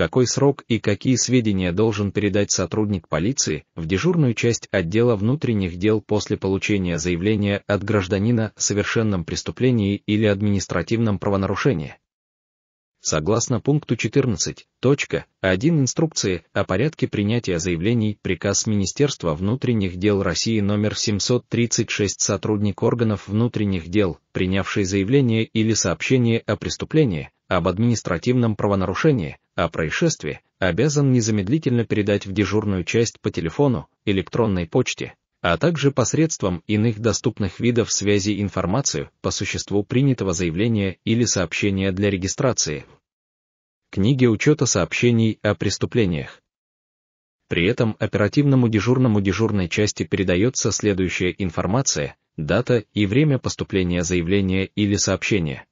какой срок и какие сведения должен передать сотрудник полиции в дежурную часть отдела внутренних дел после получения заявления от гражданина о совершенном преступлении или административном правонарушении. Согласно пункту 14.1 инструкции о порядке принятия заявлений приказ Министерства внутренних дел России номер 736 сотрудник органов внутренних дел, принявший заявление или сообщение о преступлении, об административном правонарушении, о происшествии, обязан незамедлительно передать в дежурную часть по телефону, электронной почте, а также посредством иных доступных видов связи информацию по существу принятого заявления или сообщения для регистрации. Книги учета сообщений о преступлениях. При этом оперативному дежурному дежурной части передается следующая информация, дата и время поступления заявления или сообщения.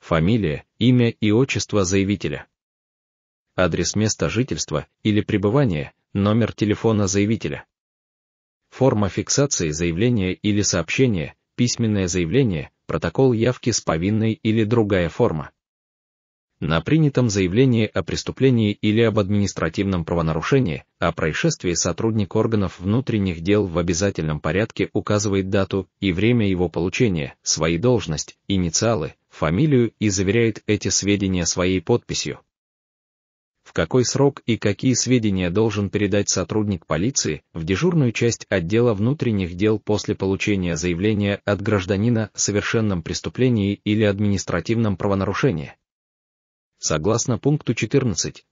Фамилия, имя и отчество заявителя адрес места жительства или пребывания, номер телефона заявителя. Форма фиксации заявления или сообщения, письменное заявление, протокол явки с повинной или другая форма. На принятом заявлении о преступлении или об административном правонарушении, о происшествии сотрудник органов внутренних дел в обязательном порядке указывает дату и время его получения, свои должность, инициалы, фамилию и заверяет эти сведения своей подписью, какой срок и какие сведения должен передать сотрудник полиции в дежурную часть отдела внутренних дел после получения заявления от гражданина о совершенном преступлении или административном правонарушении. Согласно пункту 14.1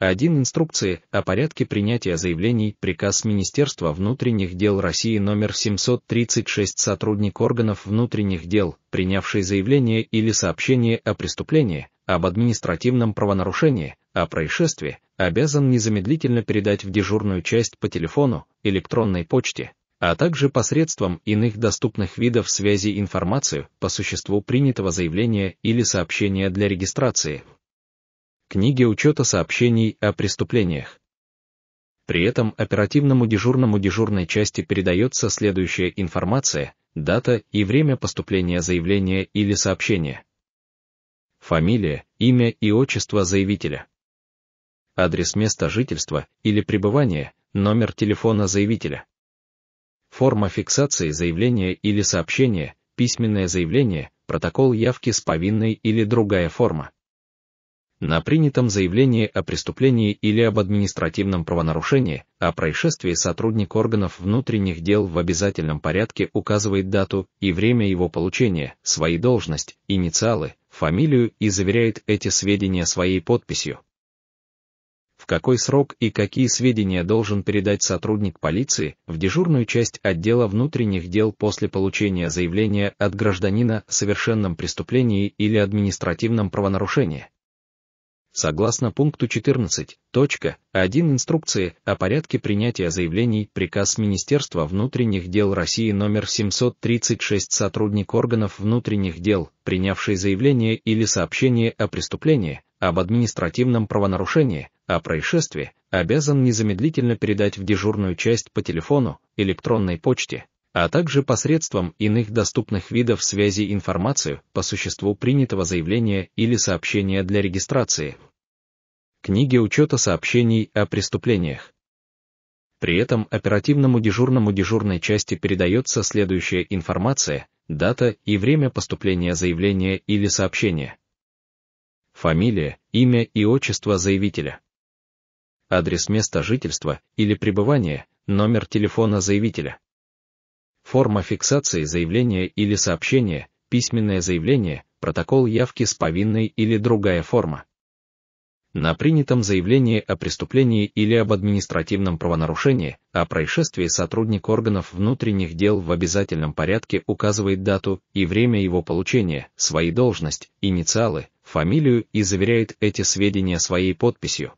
инструкции о порядке принятия заявлений приказ Министерства внутренних дел России номер 736 сотрудник органов внутренних дел, принявший заявление или сообщение о преступлении, об административном правонарушении, о а происшествии, обязан незамедлительно передать в дежурную часть по телефону, электронной почте, а также посредством иных доступных видов связи информацию по существу принятого заявления или сообщения для регистрации. Книги учета сообщений о преступлениях. При этом оперативному дежурному дежурной части передается следующая информация, дата и время поступления заявления или сообщения. Фамилия, имя и отчество заявителя адрес места жительства или пребывания, номер телефона заявителя. Форма фиксации заявления или сообщения, письменное заявление, протокол явки с повинной или другая форма. На принятом заявлении о преступлении или об административном правонарушении, о происшествии сотрудник органов внутренних дел в обязательном порядке указывает дату и время его получения, свои должность, инициалы, фамилию и заверяет эти сведения своей подписью, какой срок и какие сведения должен передать сотрудник полиции в дежурную часть отдела внутренних дел после получения заявления от гражданина о совершенном преступлении или административном правонарушении. Согласно пункту 14.1 инструкции о порядке принятия заявлений приказ Министерства внутренних дел России номер 736 сотрудник органов внутренних дел, принявший заявление или сообщение о преступлении, об административном правонарушении, о а происшествии, обязан незамедлительно передать в дежурную часть по телефону, электронной почте, а также посредством иных доступных видов связи информацию по существу принятого заявления или сообщения для регистрации. Книги учета сообщений о преступлениях. При этом оперативному дежурному дежурной части передается следующая информация, дата и время поступления заявления или сообщения. Фамилия, имя и отчество заявителя адрес места жительства или пребывания, номер телефона заявителя. Форма фиксации заявления или сообщения, письменное заявление, протокол явки с повинной или другая форма. На принятом заявлении о преступлении или об административном правонарушении, о происшествии сотрудник органов внутренних дел в обязательном порядке указывает дату и время его получения, свои должность, инициалы, фамилию и заверяет эти сведения своей подписью.